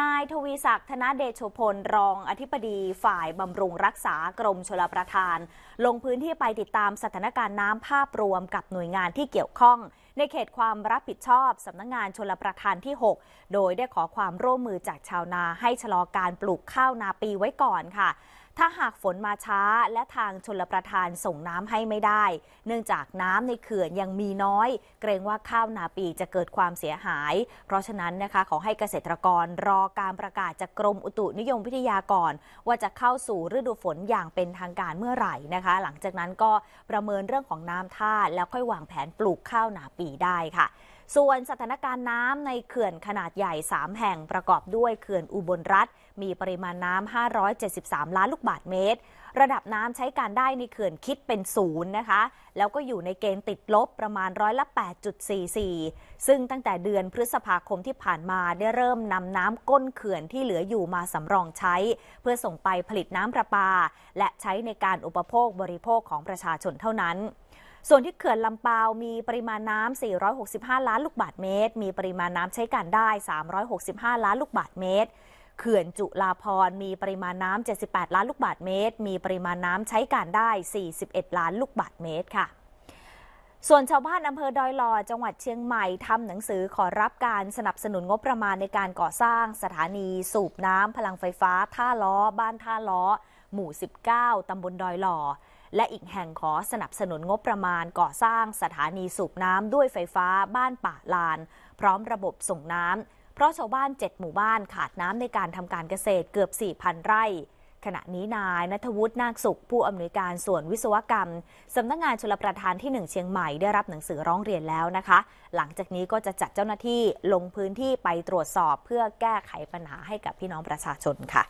นายทวีศักดิ์ธนเดชพล รองอธิบดีฝ่ายบำรุงรักษากรมชลประทาน ลงพื้นที่ไปติดตามสถานการณ์น้ำภาพรวมกับหน่วยงานที่เกี่ยวข้อง ในเขตความรับผิดชอบสำนักงงานชลประทานที่ 6 โดยได้ขอความร่วมมือจากชาวนาให้ชะลอการปลูกข้าวนาปีไว้ก่อนค่ะถ้าหากฝนมาช้าและทางชนประทานส่งน้ำให้ไม่ได้ เนื่องจากน้ำในเขื่อนยังมีน้อย เกรงว่าข้าวนาปีจะเกิดความเสียหาย เพราะฉะนั้นนะคะขอให้เกษตรกรรอการประกาศจากกรมอุตุนิยมวิทยาก่อนว่าจะเข้าสู่ฤดูฝนอย่างเป็นทางการเมื่อไหร่นะคะ หลังจากนั้นก็ประเมินเรื่องของน้ำท่าแล้วค่อยวางแผนปลูกข้าวนาปีได้ค่ะ ส่วนสถานการณ์น้ำในเขื่อนขนาดใหญ่3แห่งประกอบด้วยเขื่อนอุบลรัฐมีปริมาณน้ำ573 ล้านลูกบาทเมตรระดับน้ำใช้การได้ในเขื่อนคิดเป็นศูนย์นะคะ แล้วก็อยู่ในเกณฑ์ติดลบประมาณร้อยละ8.44 ซึ่งตั้งแต่เดือนพฤษภาคมที่ผ่านมาได้เริ่มนำน้ำก้นเขื่อนที่เหลืออยู่มาสำรองใช้ เพื่อส่งไปผลิตน้ำประปา และใช้ในการอุปโภคบริโภคของประชาชนเท่านั้น ส่วนที่เขื่อนลำปาวมีปริมาณน้ำ465 ล้านลูกบาทเมตร มีปริมาณน้ำใช้การได้ 365ล้านลูกบาทเมตรเขื่อนจุลาพรมีปริมาณน้ำ 78 ล้านลูกบาทเมตร มีปริมาณน้ำใช้การได้ 41 ล้านลูกบาทเมตรค่ะ ส่วนชาวบ้านอำเภอดอยหลอ จังหวัดเชียงใหม่ทำหนังสือขอรับการสนับสนุนงบประมาณในการก่อสร้างสถานี สูบน้ำพลังไฟฟ้า ท่าล้อ บ้านท่าล้อ หมู่ 19 ตำบลดอยหลอ และอีกแห่งขอสนับสนุนงบประมาณก่อสร้างสถานีสูบน้ำด้วยไฟฟ้า บ้านป่าลาน พร้อมระบบส่งน้ำเพราะชาวบ้าน 7 หมู่บ้านขาดน้ำในการทำการเกษตรเกือบ 4,000 ไร่ ขณะนี้นายนัทวุฒินาคสุข ผู้อำนวยการส่วนวิศวกรรมสำนักงงานชลประทานที่ 1 เชียงใหม่ได้รับหนังสือร้องเรียนแล้วนะคะ หลังจากนี้ก็จะจัดเจ้าหน้าที่ลงพื้นที่ไปตรวจสอบเพื่อแก้ไขปัญหาให้กับพี่น้องประชาชนค่ะ